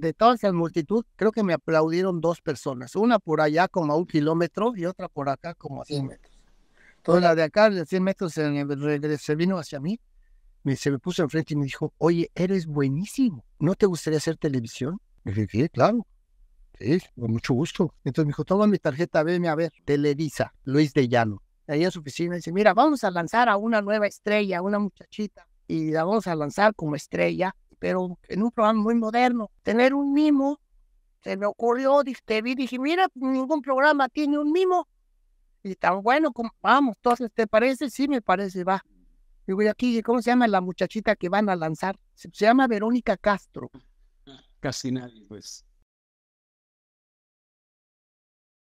de toda esa multitud, creo que me aplaudieron dos personas, una por allá como a un kilómetro y otra por acá como a 100 metros. Entonces la de acá, de 100 metros, se vino hacia mí, se me puso enfrente y me dijo, oye, eres buenísimo, ¿no te gustaría hacer televisión? Le dije, sí, claro, sí, con mucho gusto. Entonces me dijo, toma mi tarjeta, veme a ver, Televisa, Luis de Llano. Ahí a su oficina dice, mira, vamos a lanzar a una nueva estrella, una muchachita, y la vamos a lanzar como estrella pero en un programa muy moderno. Tener un mimo, se me ocurrió, te vi, dije, mira, ningún programa tiene un mimo. Y tan bueno, como, vamos, entonces, ¿te parece? Sí, me parece, va. Y voy aquí, ¿cómo se llama la muchachita que van a lanzar? se llama Verónica Castro. Casi nadie, pues.